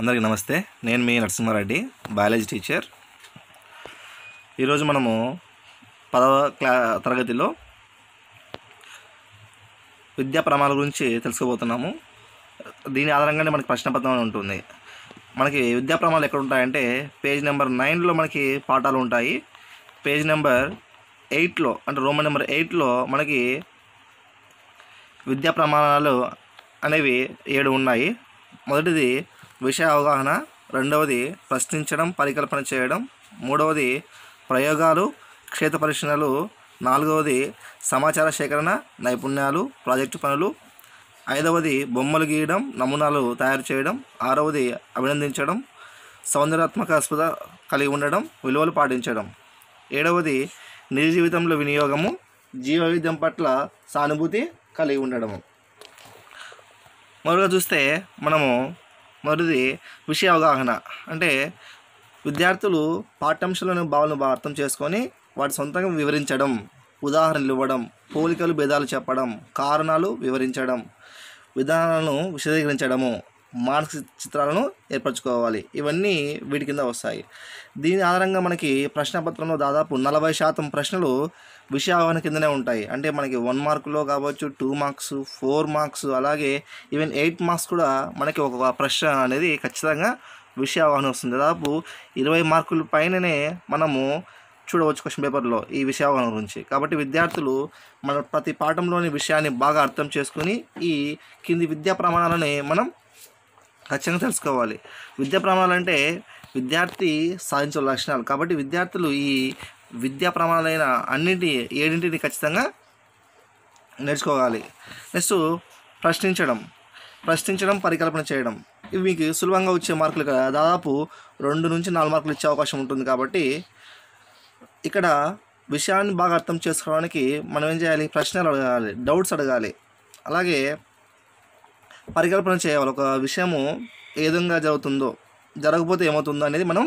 అందరికీ నమస్తే నేను మీ నరసింహారెడ్డి బయాలజీ టీచర్ ఈరోజు మనము పదవ క్లా తరగతిలో విద్యా ప్రమాణాల గురించి తెలుసుకోబోతున్నాము దీని ఆధారంగానే మనకి ప్రశ్నపత్రం ఉంటుంది మనకి విద్యా ప్రమాణాలు ఎక్కడ ఉంటాయంటే పేజ్ నెంబర్ నైన్లో మనకి పాఠాలు ఉంటాయి పేజ్ నెంబర్ ఎయిట్లో అంటే రోమన్ నెంబర్ ఎయిట్లో మనకి విద్యా ప్రమాణాలు అనేవి ఏడు ఉన్నాయి మొదటిది విషయ అవగాహన రెండవది ప్రశ్నించడం పరికల్పన చేయడం మూడవది ప్రయోగాలు క్షేత్ర పరిశీలనలు నాలుగవది సమాచార సేకరణ నైపుణ్యాలు ప్రాజెక్టు పనులు ఐదవది బొమ్మలు గీయడం నమూనాలు తయారు చేయడం ఆరవది అభినందించడం సౌందర్యాత్మక అస్పద కలిగి ఉండడం విలువలు పాటించడం ఏడవది నిజ జీవితంలో వినియోగము జీవ పట్ల సానుభూతి కలిగి ఉండడము మరొక చూస్తే మనము మరిది విషయ అవగాహన అంటే విద్యార్థులు పాఠ్యాంశాలను భావాలను అర్థం చేసుకొని వాటి సొంతంగా వివరించడం ఉదాహరణలు ఇవ్వడం పోలికలు భేదాలు చెప్పడం కారణాలు వివరించడం విధానాలను విశదీకరించడము మానసిక చిత్రాలను ఏర్పరచుకోవాలి ఇవన్నీ వీటి కింద వస్తాయి దీని ఆధారంగా మనకి ప్రశ్నపత్రంలో దాదాపు నలభై శాతం ప్రశ్నలు విషయావరణ కిందనే ఉంటాయి అంటే మనకి వన్ మార్కులో కావచ్చు టూ మార్క్స్ ఫోర్ మార్క్స్ అలాగే ఈవెన్ ఎయిట్ మార్క్స్ కూడా మనకి ఒక ప్రశ్న అనేది ఖచ్చితంగా విషయావహన వస్తుంది దాదాపు ఇరవై మార్కుల పైననే మనము చూడవచ్చు క్వశ్చన్ పేపర్లో ఈ విషయావహన గురించి కాబట్టి విద్యార్థులు మన ప్రతి పాఠంలోని విషయాన్ని బాగా అర్థం చేసుకుని ఈ కింది విద్యా ప్రమాణాలని మనం ఖచ్చితంగా తెలుసుకోవాలి విద్యా ప్రమాణాలు అంటే విద్యార్థి సాధించే లక్షణాలు కాబట్టి విద్యార్థులు ఈ విద్యా ప్రమాణాలైన అన్నింటి ఏడింటిని ఖచ్చితంగా నేర్చుకోవాలి నెక్స్ట్ ప్రశ్నించడం ప్రశ్నించడం పరికల్పన చేయడం ఇవి మీకు సులభంగా వచ్చే మార్కులు కదా దాదాపు రెండు నుంచి నాలుగు మార్కులు ఇచ్చే అవకాశం ఉంటుంది కాబట్టి ఇక్కడ విషయాన్ని బాగా అర్థం చేసుకోవడానికి మనం ఏం చేయాలి ప్రశ్నలు అడగాలి డౌట్స్ అడగాలి అలాగే పరికల్పన చేయాలి ఒక విషయము ఏ విధంగా జరుగుతుందో జరగకపోతే ఏమవుతుందో అనేది మనం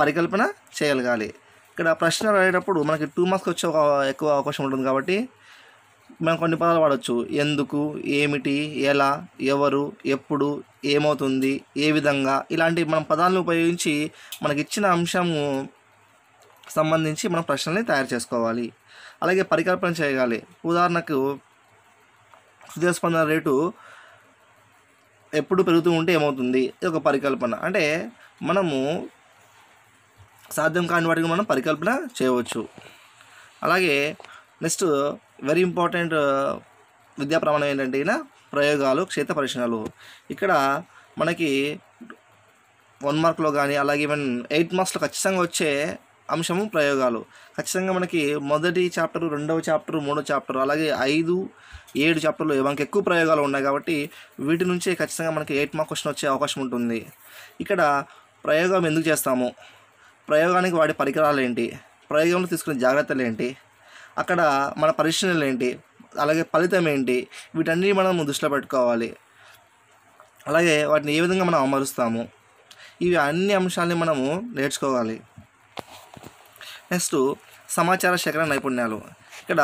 పరికల్పన చేయగలగాలి ఇక్కడ ప్రశ్న రాయేటప్పుడు మనకి టూ మార్క్స్ వచ్చే ఎక్కువ అవకాశం ఉంటుంది కాబట్టి మనం కొన్ని పదాలు వాడచ్చు ఎందుకు ఏమిటి ఎలా ఎవరు ఎప్పుడు ఏమవుతుంది ఏ విధంగా ఇలాంటి మనం పదాలను ఉపయోగించి మనకి ఇచ్చిన అంశము సంబంధించి మనం ప్రశ్నల్ని తయారు చేసుకోవాలి అలాగే పరికల్పన చేయగాలి ఉదాహరణకు హృదయ స్పందన రేటు ఎప్పుడు పెరుగుతూ ఉంటే ఏమవుతుంది ఇది ఒక పరికల్పన అంటే మనము సాధ్యం కాని వాటికి మనం పరికల్పన చేయవచ్చు అలాగే నెక్స్ట్ వెరీ ఇంపార్టెంట్ విద్యా ప్రమాణం ఏంటంటే ప్రయోగాలు క్షేత్ర పరీక్షలు ఇక్కడ మనకి వన్ మార్క్లో కానీ అలాగే ఈవెన్ ఎయిట్ మార్క్స్లో ఖచ్చితంగా వచ్చే అంశము ప్రయోగాలు ఖచ్చితంగా మనకి మొదటి చాప్టర్ రెండవ చాప్టర్ మూడో చాప్టర్ అలాగే ఐదు ఏడు చాప్టర్లు మనకి ఎక్కువ ప్రయోగాలు ఉన్నాయి కాబట్టి వీటి నుంచే ఖచ్చితంగా మనకి ఎయిట్ మార్క్ క్వశ్చన్ వచ్చే అవకాశం ఉంటుంది ఇక్కడ ప్రయోగం ఎందుకు చేస్తాము ప్రయోగానికి వాడే పరికరాలు ఏంటి ప్రయోగంలో తీసుకునే జాగ్రత్తలు ఏంటి అక్కడ మన పరిశీలనలు ఏంటి అలాగే ఫలితం ఏంటి వీటన్నీ మనం దృష్టిలో పెట్టుకోవాలి అలాగే వాటిని ఏ విధంగా మనం అమరుస్తాము ఇవి అన్ని అంశాలని మనము నేర్చుకోవాలి నెక్స్ట్ సమాచార సేకరణ నైపుణ్యాలు ఇక్కడ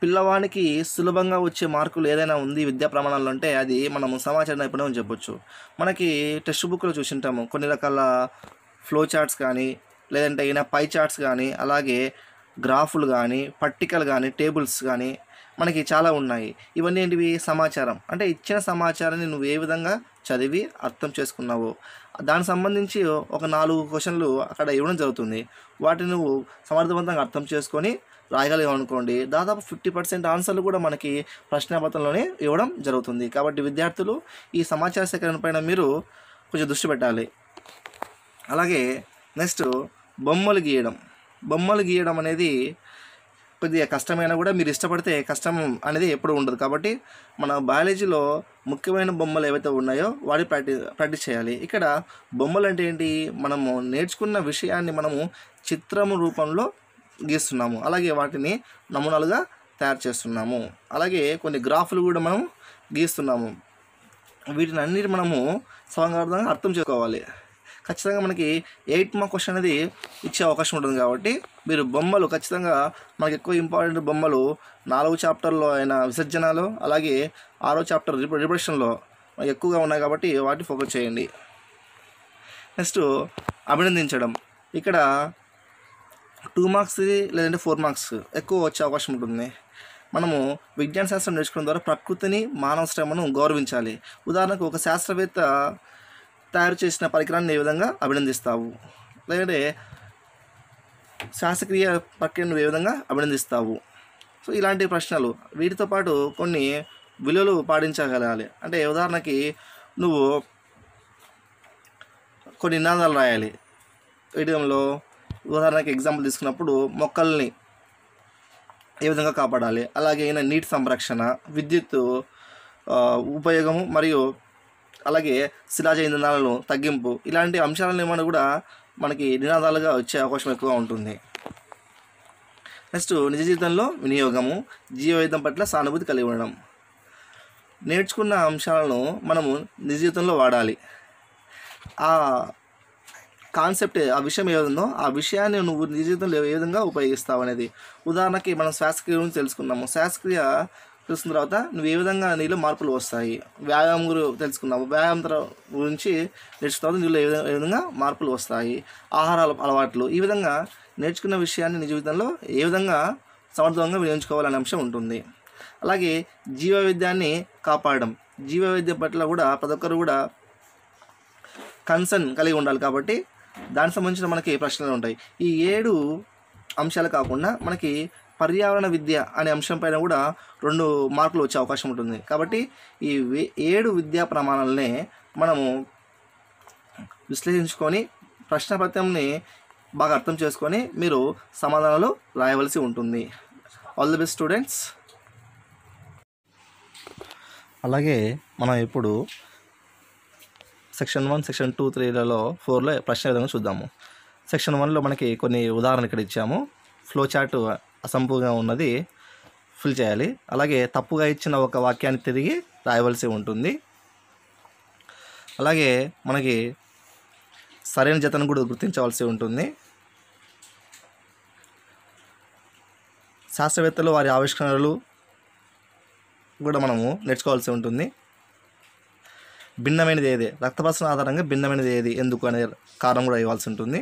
పిల్లవానికి సులభంగా వచ్చే మార్కులు ఏదైనా ఉంది విద్యా ప్రమాణాలు అంటే అది మనం సమాచార నైపుణ్యం చెప్పొచ్చు మనకి టెక్స్ట్ బుక్లో చూసింటాము కొన్ని రకాల ఫ్లో చార్ట్స్ కానీ లేదంటే ఈయన పై చార్ట్స్ కానీ అలాగే గ్రాఫులు కానీ పట్టికలు కానీ టేబుల్స్ కానీ మనకి చాలా ఉన్నాయి ఇవన్నీ ఏంటివి సమాచారం అంటే ఇచ్చిన సమాచారాన్ని నువ్వు ఏ విధంగా చదివి అర్థం చేసుకున్నావో దానికి సంబంధించి ఒక నాలుగు క్వశ్చన్లు అక్కడ ఇవ్వడం జరుగుతుంది వాటిని నువ్వు సమర్థవంతంగా అర్థం చేసుకొని రాయగలిగా అనుకోండి దాదాపు ఫిఫ్టీ పర్సెంట్ ఆన్సర్లు కూడా మనకి ప్రశ్నాపత్రంలోనే ఇవ్వడం జరుగుతుంది కాబట్టి విద్యార్థులు ఈ సమాచార సేకరణ పైన మీరు కొంచెం దృష్టి పెట్టాలి అలాగే నెక్స్ట్ బొమ్మలు గీయడం బొమ్మలు గీయడం అనేది కొద్ది కష్టమైనా కూడా మీరు ఇష్టపడితే కష్టం అనేది ఎప్పుడు ఉండదు కాబట్టి మన బయాలజీలో ముఖ్యమైన బొమ్మలు ఏవైతే ఉన్నాయో వాటి ప్రాక్టీస్ ప్రాక్టీస్ చేయాలి ఇక్కడ బొమ్మలు అంటే ఏంటి మనము నేర్చుకున్న విషయాన్ని మనము చిత్రము రూపంలో గీస్తున్నాము అలాగే వాటిని నమూనాలుగా తయారు చేస్తున్నాము అలాగే కొన్ని గ్రాఫ్లు కూడా మనం గీస్తున్నాము వీటిని అన్నిటి మనము సమంగా అర్థం చేసుకోవాలి ఖచ్చితంగా మనకి ఎయిట్ మార్క్ క్వశ్చన్ అనేది ఇచ్చే అవకాశం ఉంటుంది కాబట్టి మీరు బొమ్మలు ఖచ్చితంగా మనకి ఎక్కువ ఇంపార్టెంట్ బొమ్మలు నాలుగు చాప్టర్లో అయిన విసర్జనలు అలాగే ఆరో చాప్టర్ రిప రిప్రెషన్లో ఎక్కువగా ఉన్నాయి కాబట్టి వాటిని ఫోకస్ చేయండి నెక్స్ట్ అభినందించడం ఇక్కడ టూ మార్క్స్ లేదంటే ఫోర్ మార్క్స్ ఎక్కువ వచ్చే అవకాశం ఉంటుంది మనము విజ్ఞాన శాస్త్రం నేర్చుకోవడం ద్వారా ప్రకృతిని మానవ శ్రమను గౌరవించాలి ఉదాహరణకు ఒక శాస్త్రవేత్త తయారు చేసిన పరికరాన్ని ఏ విధంగా అభినందిస్తావు లేదంటే శ్వాసక్రియ ప్రక్రియను ఏ విధంగా అభినందిస్తావు సో ఇలాంటి ప్రశ్నలు వీటితో పాటు కొన్ని విలువలు పాటించగలగాలి అంటే ఉదాహరణకి నువ్వు కొన్ని నినాదాలు రాయాలి వేయడంలో ఉదాహరణకి ఎగ్జాంపుల్ తీసుకున్నప్పుడు మొక్కల్ని ఏ విధంగా కాపాడాలి అలాగే నీటి సంరక్షణ విద్యుత్ ఉపయోగము మరియు అలాగే శిలాజ ఇంధనాలను తగ్గింపు ఇలాంటి అంశాలను ఏమైనా కూడా మనకి నినాదాలుగా వచ్చే అవకాశం ఎక్కువగా ఉంటుంది నెక్స్ట్ నిజ జీవితంలో వినియోగము జీవవిధం పట్ల సానుభూతి కలిగి ఉండడం నేర్చుకున్న అంశాలను మనము నిజ జీవితంలో వాడాలి ఆ కాన్సెప్ట్ ఆ విషయం విధంగా ఆ విషయాన్ని నువ్వు నిజ జీవితంలో ఏ విధంగా ఉపయోగిస్తావు అనేది ఉదాహరణకి మనం శ్వాసక్రియ గురించి తెలుసుకున్నాము శ్వాసక్రియ చూసిన తర్వాత నువ్వు ఏ విధంగా నీలో మార్పులు వస్తాయి వ్యాయామం గురించి తెలుసుకుందాం వ్యాయామం గురించి నేర్చుకున్న తర్వాత నీళ్ళు ఏ విధంగా ఏ విధంగా మార్పులు వస్తాయి ఆహార అలవాట్లు ఈ విధంగా నేర్చుకున్న విషయాన్ని నీ జీవితంలో ఏ విధంగా సమర్థవంగా వినియోగించుకోవాలనే అంశం ఉంటుంది అలాగే జీవ విద్యాన్ని కాపాడడం జీవ విద్య పట్ల కూడా ప్రతి ఒక్కరు కూడా కన్సర్న్ కలిగి ఉండాలి కాబట్టి దానికి సంబంధించిన మనకి ప్రశ్నలు ఉంటాయి ఈ ఏడు అంశాలు కాకుండా మనకి పర్యావరణ విద్య అనే అంశంపైన కూడా రెండు మార్కులు వచ్చే అవకాశం ఉంటుంది కాబట్టి ఈ ఏడు విద్యా ప్రమాణాలనే మనము విశ్లేషించుకొని ప్రశ్నపత్రంని బాగా అర్థం చేసుకొని మీరు సమాధానాలు రాయవలసి ఉంటుంది ఆల్ ది బెస్ట్ స్టూడెంట్స్ అలాగే మనం ఇప్పుడు సెక్షన్ వన్ సెక్షన్ టూ త్రీలలో ఫోర్లో ప్రశ్న విధంగా చూద్దాము సెక్షన్ వన్లో మనకి కొన్ని ఉదాహరణ ఇక్కడ ఇచ్చాము ఫ్లో చార్ట్ అసంపూర్ణంగా ఉన్నది ఫిల్ చేయాలి అలాగే తప్పుగా ఇచ్చిన ఒక వాక్యాన్ని తిరిగి రాయవలసి ఉంటుంది అలాగే మనకి సరైన జతను కూడా గుర్తించవలసి ఉంటుంది శాస్త్రవేత్తలు వారి ఆవిష్కరణలు కూడా మనము నేర్చుకోవాల్సి ఉంటుంది భిన్నమైనది ఏది రక్తపాసన ఆధారంగా భిన్నమైనది ఏది ఎందుకు అనే కారణం కూడా ఇవ్వాల్సి ఉంటుంది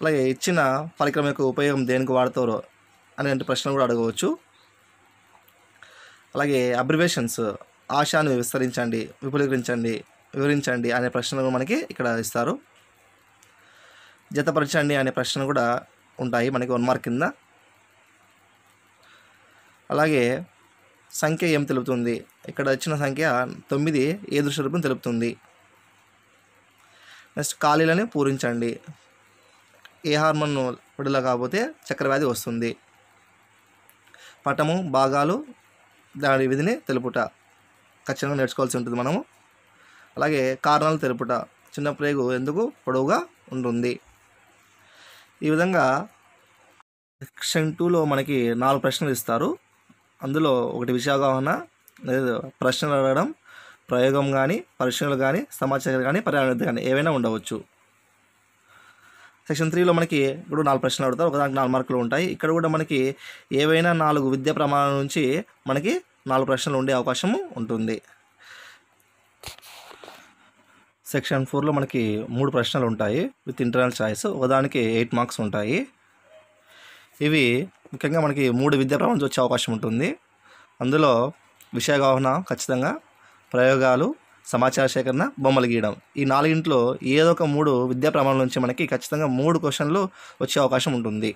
అలాగే ఇచ్చిన పరికరం యొక్క ఉపయోగం దేనికి వాడతారో అనేటువంటి ప్రశ్న కూడా అడగవచ్చు అలాగే అబ్రివేషన్స్ ఆశాను విస్తరించండి విపులీకరించండి వివరించండి అనే ప్రశ్నలు మనకి ఇక్కడ ఇస్తారు జతపరచండి అనే ప్రశ్నలు కూడా ఉంటాయి మనకి వన్ మార్క్ కింద అలాగే సంఖ్య ఏం తెలుపుతుంది ఇక్కడ వచ్చిన సంఖ్య తొమ్మిది ఏ రూపం తెలుపుతుంది నెక్స్ట్ ఖాళీలని పూరించండి ఏ హార్మోన్ విడుదల కాకపోతే చక్రవ్యాధి వస్తుంది పటము భాగాలు దాని విధిని తెలుపుట ఖచ్చితంగా నేర్చుకోవాల్సి ఉంటుంది మనము అలాగే కారణాలు తెలుపుట చిన్న ప్రేగు ఎందుకు పొడవుగా ఉంటుంది ఈ విధంగా సెక్షన్ టూలో మనకి నాలుగు ప్రశ్నలు ఇస్తారు అందులో ఒకటి విషయాగాహన ప్రశ్నలు అడగడం ప్రయోగం కానీ పరిశ్రమలు కానీ సమాచారం కానీ పర్యావరణ కానీ ఏవైనా ఉండవచ్చు సెక్షన్ త్రీలో మనకి ఇప్పుడు నాలుగు ప్రశ్నలు అడుగుతారు ఒకదానికి నాలుగు మార్కులు ఉంటాయి ఇక్కడ కూడా మనకి ఏవైనా నాలుగు విద్యా ప్రమాణాల నుంచి మనకి నాలుగు ప్రశ్నలు ఉండే అవకాశం ఉంటుంది సెక్షన్ ఫోర్లో మనకి మూడు ప్రశ్నలు ఉంటాయి విత్ ఇంటర్నల్ చాయిస్ ఒకదానికి ఎయిట్ మార్క్స్ ఉంటాయి ఇవి ముఖ్యంగా మనకి మూడు విద్యా ప్రమాణాలు వచ్చే అవకాశం ఉంటుంది అందులో విషయగాహన ఖచ్చితంగా ప్రయోగాలు సమాచార సేకరణ బొమ్మలు గీయడం ఈ నాలుగింట్లో ఏదో ఒక మూడు విద్యా ప్రమాణం నుంచి మనకి ఖచ్చితంగా మూడు క్వశ్చన్లు వచ్చే అవకాశం ఉంటుంది